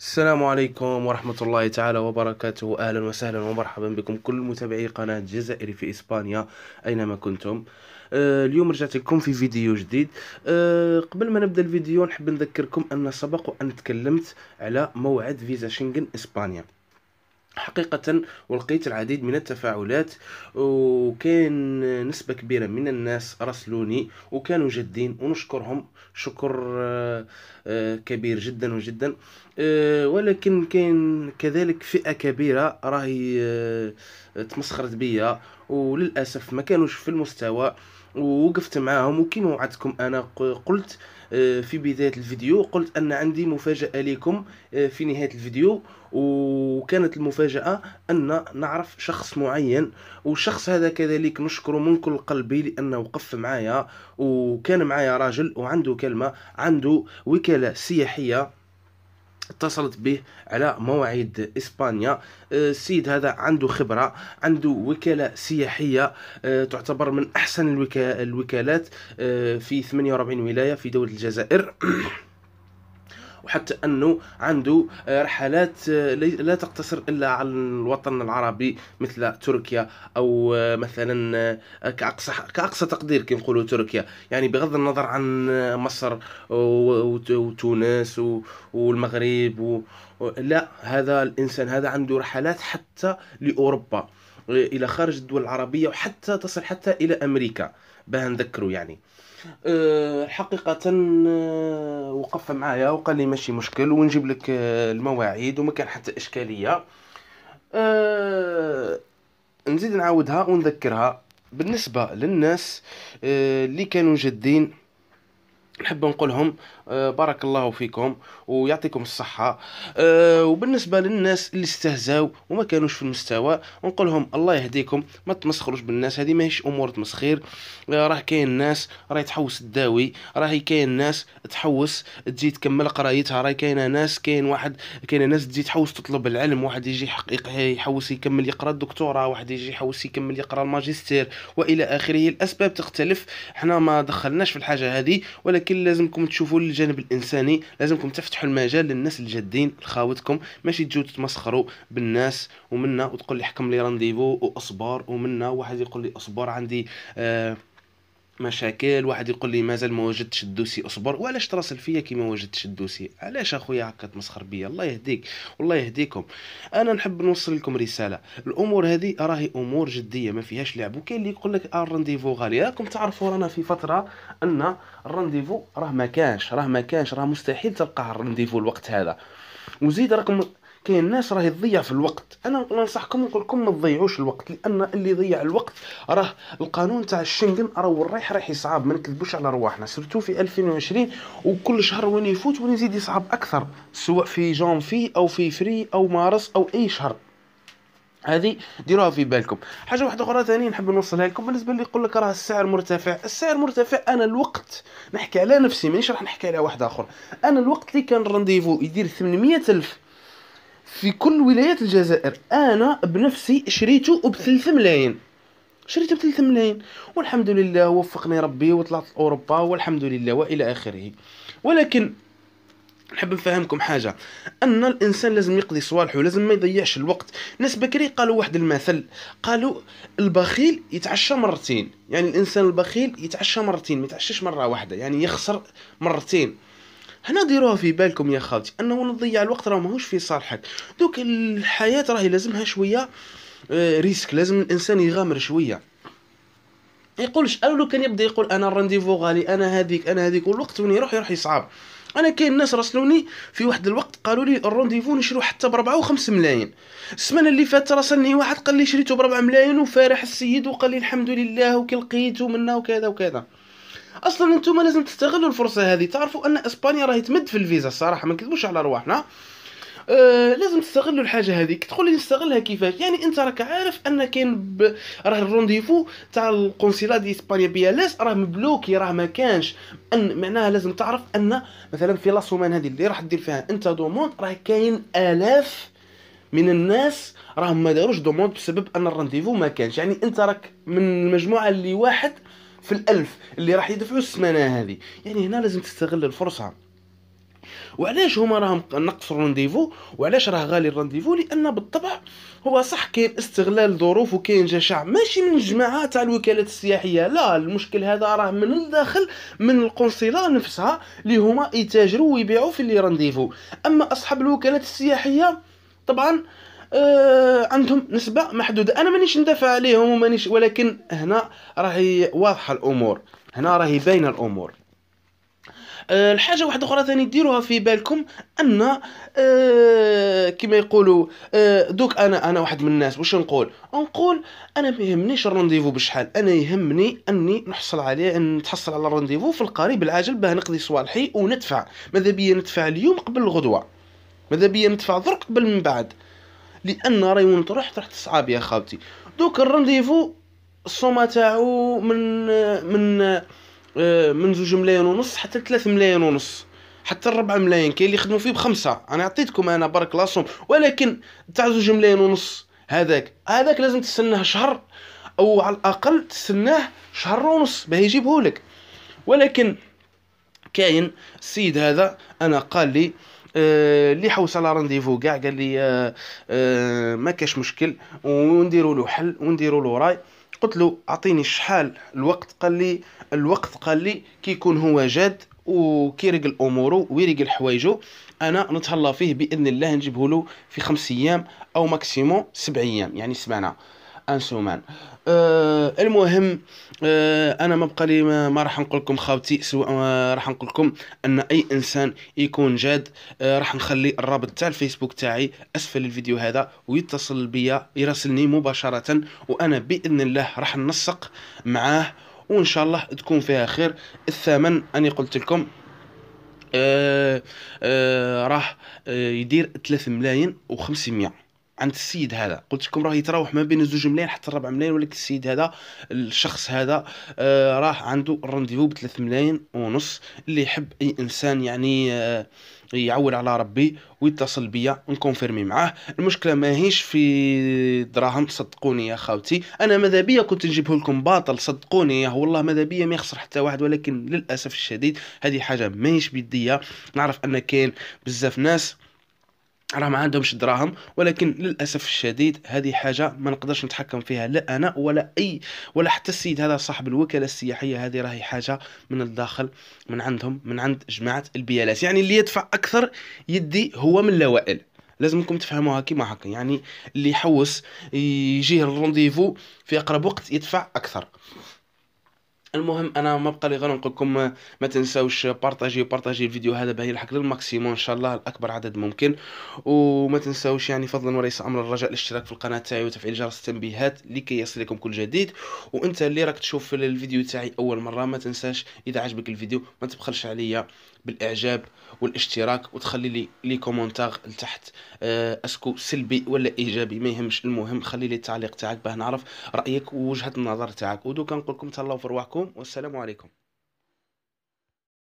السلام عليكم ورحمة الله تعالى وبركاته أهلا وسهلا ومرحبا بكم كل متابعي قناة جزائري في إسبانيا أينما كنتم آه، اليوم رجعت لكم في فيديو جديد آه، قبل ما نبدأ الفيديو نحب نذكركم أن سبق ان تكلمت على موعد فيزا شنغن إسبانيا حقيقة ولقيت العديد من التفاعلات وكان نسبة كبيرة من الناس راسلوني وكانوا جادين ونشكرهم شكر آه، آه، كبير جدا وجدا آه، ولكن كان كذلك فئة كبيرة راهي تمسخرت بيا وللأسف ما كانوش في المستوى ووقفت معاهم وكما وعدتكم انا قلت في بداية الفيديو قلت ان عندي مفاجأة لكم في نهاية الفيديو و وكانت المفاجأة أن نعرف شخص معين والشخص هذا كذلك نشكره من كل قلبي لأنه وقف معايا وكان معايا راجل وعنده كلمة عنده وكالة سياحية اتصلت به على مواعيد اسبانيا آه، السيد هذا عنده خبره عنده وكاله سياحيه آه، تعتبر من احسن الوكالات آه، في 48 ولايه في دوله الجزائر وحتى انه عنده آه، رحلات لا تقتصر الا على الوطن العربي مثل تركيا او آه، مثلا آه، كاقصى كاقصى تقدير كي نقولوا تركيا يعني بغض النظر عن مصر وتونس والمغرب لا هذا الانسان هذا عنده رحلات حتى لاوروبا الى خارج الدول العربيه وحتى تصل حتى الى امريكا باه نذكروا يعني آه، حقيقه آه، وقف معايا وقال لي ماشي مشكل ونجيب لك آه، المواعيد وما كان حتى اشكاليه نزيد نعاودها ونذكرها بالنسبه للناس اللي كانوا جادين نحب نقولهم آه، بارك الله فيكم ويعطيكم الصحة آه، وبالنسبة للناس اللي استهزاو وما كانوش في المستوى نقولهم الله يهديكم ما تمسخروش بالناس هذه ماهيش أمور تمسخير آه، راه كاين ناس راهي تحوس الداوي راهي كاين ناس تحوس تجي تكمل قرايتها راهي كاينه ناس كاين واحد كاينه ناس تجي تحوس تطلب العلم واحد يجي يحوس يكمل يقرا الدكتوراه واحد يجي يحوس يكمل يقرا الماجستير والى اخره الاسباب تختلف حنا ما دخلناش في الحاجه هذه ولكن ولكن لازمكم تشوفوا الجانب الانساني لازمكم تفتحوا المجال للناس الجادين لخاوتكم ماشي تجيو تتمسخروا بالناس ومنا وتقول لي حكم لي رانديفو واصبر ومنا واحد يقول لي اصبر عندي آه مشاكل واحد يقول لي مازال ما وجدتش الدوسي اصبر وعلاش تراسل فيا كي ما وجدتش الدوسي علاش اخويا هكا تمسخر بيا الله يهديك والله يهديكم انا نحب نوصل لكم رساله الامور هذه راهي امور جديه ما فيهاش لعب وكاين اللي يقول لك آه، الرانديفو غالي راكم تعرفوا رانا في فتره ان الرانديفو راه ما كانش راه ما كانش راه مستحيل تلقاه الرانديفو الوقت هذا وزيد راكم كاين الناس راهي تضيع في الوقت انا ننصحكم نقول لكم ما تضيعوش الوقت لان اللي يضيع الوقت راه القانون تاع الشنغن راه رايح رايح يصعب ما نكذبوش على رواحنا سورتو في 2020 وكل شهر وين يفوت وين يزيد يصعب اكثر سواء في جانفي او في فري او مارس او اي شهر هذه ديروها في بالكم حاجه واحده اخرى ثاني نحب نوصلها لكم بالنسبه اللي يقول لك راه السعر مرتفع السعر مرتفع انا الوقت نحكي على نفسي مانيش راح نحكي على واحد اخر انا الوقت اللي كان الرونديفو يدير 800 الف في كل ولايات الجزائر انا بنفسي شريته ب 3 ملايين شريته ب 3 ملايين والحمد لله وفقني ربي وطلعت اوروبا والحمد لله والى اخره ولكن نحب نفهمكم حاجه ان الانسان لازم يقضي صوالحه لازم ما يضيعش الوقت ناس بكري قالوا واحد المثل قالوا البخيل يتعشى مرتين يعني الانسان البخيل يتعشى مرتين ما يتعشاش مره واحده يعني يخسر مرتين هنا ديروها في بالكم يا خالتي انه نضيع الوقت راه ماهوش في صالحك دوك الحياه راهي لازمها شويه آه، ريسك لازم الانسان يغامر شويه يقولش انا لو كان يبدا يقول انا الرانديفو غالي انا هذيك انا هذيك والوقت وين يروح يروح يصعب انا كاين ناس راسلوني في واحد الوقت قالوا لي الرونديفو نشرو حتي 4 بربعة و5 ملايين السمانه اللي فاتت راسلني واحد قال لي شريته 4 ملايين وفارح السيد وقال لي الحمد لله وكي لقيته منه وكذا وكذا اصلا انتم لازم تستغلوا الفرصه هذه تعرفوا ان اسبانيا راهي تمد في الفيزا الصراحه ما نكذبوش على رواحنا أه لازم تستغلوا الحاجه هذيك تقول نستغلها كيفاش يعني انت راك عارف ان كاين ب... راه الرونديفو تاع القنصلة دي اسبانيا بي ال اس راه مبلوكي راه ما كانش ان معناها لازم تعرف ان مثلا في لاسومان هذه اللي راح دير فيها انت دوموند راه كاين الاف من الناس راهم ما داروش دوموند بسبب ان الرونديفو ما كانش يعني انت راك من المجموعه اللي واحد في الألف اللي راح يدفعوا السمانة هذه يعني هنا لازم تستغل الفرصة وعلاش هما راهم نقصوا الرونديفو وعلاش راه غالي الرونديفو لان بالطبع هو صح كاين استغلال ظروف وكاين جشع ماشي من الجماعه تاع الوكالات السياحيه لا المشكل هذا راه من الداخل من القنصله نفسها اللي هما يتاجروا ويبيعوا في اللي رونديفو اما اصحاب الوكالات السياحيه طبعا آه عندهم نسبه محدوده انا مانيش ندافع عليهم ومانيش ولكن هنا راهي واضحه الامور هنا راهي باينه الامور أه الحاجه واحده اخرى ثاني ديروها في بالكم ان أه كما يقولوا أه دوك انا انا واحد من الناس واش نقول نقول انا ما يهمنيش الرونديفو بشحال انا يهمني اني نحصل عليه ان نتحصل على الرونديفو في القريب العاجل باه نقضي صوالحي وندفع ماذا بيا ندفع اليوم قبل الغدوه ماذا بيا ندفع درك قبل من بعد لان راهي تروح تروح تصعب يا خالتي دوك الرونديفو الصومه تاعو من من آه، من زوج ملايين ونص حتى ثلاث ملايين ونص حتى ربع ملايين كاين اللي يخدموا فيه بخمسه انا عطيتكم انا برك لاصوم ولكن تاع زوج ملايين ونص هذاك هذاك لازم تستناه شهر او على الاقل تستناه شهر ونص باه يجيبهولك ولكن كاين السيد هذا انا قال لي آه، اللي حوس على رانديفو كاع قال لي آه، آه، ما كاش مشكل ونديروا له حل ونديروا له راي قلت له اعطيني شحال الوقت قال لي الوقت قال لي كي يكون هو جاد وكيرقل اموره ويرقل حوايجه انا نتهلا فيه باذن الله نجيبه له في خمس ايام او ماكسيمو سبع ايام يعني سبعنا انسومان أه المهم أه انا ما بقى لي ما راح نقول لكم خاوتي سواء أه، راح نقول لكم ان اي انسان يكون جاد أه راح نخلي الرابط تاع الفيسبوك تاعي اسفل الفيديو هذا ويتصل بيا يراسلني مباشره وانا باذن الله راح ننسق معاه وان شاء الله تكون فيها خير الثمن اني قلت لكم آه آه راح أه، يدير 3 ملايين و500 عند السيد هذا قلت لكم راه يتراوح ما بين الزوج ملايين حتى الربع ملايين ولكن السيد هذا الشخص هذا آه راه عنده الرونديفو ب 3 ملايين ونص اللي يحب اي انسان يعني آه يعول على ربي ويتصل بيا ونكونفيرمي معاه المشكله ماهيش في دراهم صدقوني يا خاوتي انا ماذا بيا كنت نجيبه لكم باطل صدقوني يا والله ماذا بيا ما يخسر حتى واحد ولكن للاسف الشديد هذه حاجه ماهيش بيديا نعرف ان كاين بزاف ناس راه ما عندهمش دراهم ولكن للاسف الشديد هذه حاجه ما نقدرش نتحكم فيها لا انا ولا اي ولا حتى السيد هذا صاحب الوكاله السياحيه هذه راهي حاجه من الداخل من عندهم من عند جماعه البيالات يعني اللي يدفع اكثر يدي هو من الاوائل لازمكم تفهموها كيما هكا يعني اللي يحوس يجيه الرونديفو في اقرب وقت يدفع اكثر المهم انا ما بقى لي غير نقول لكم آه، ما تنساوش آه، بارطاجي بارطاجي الفيديو هذا باه يلحق للماكسيموم ان شاء الله لاكبر عدد ممكن وما تنساوش يعني فضلا وليس امر الرجاء الاشتراك في القناه تاعي وتفعيل جرس التنبيهات لكي يصلكم كل جديد وانت اللي راك تشوف الفيديو تاعي اول مره ما تنساش اذا عجبك الفيديو ما تبخلش عليا بالاعجاب والاشتراك وتخلي لي لي كومونتير لتحت آه، اسكو سلبي ولا ايجابي ما يهمش المهم خلي لي التعليق تاعك باه نعرف رايك ووجهه النظر تاعك ودوكا نقول لكم تهلاو في رواحكم يوم والسلام عليكم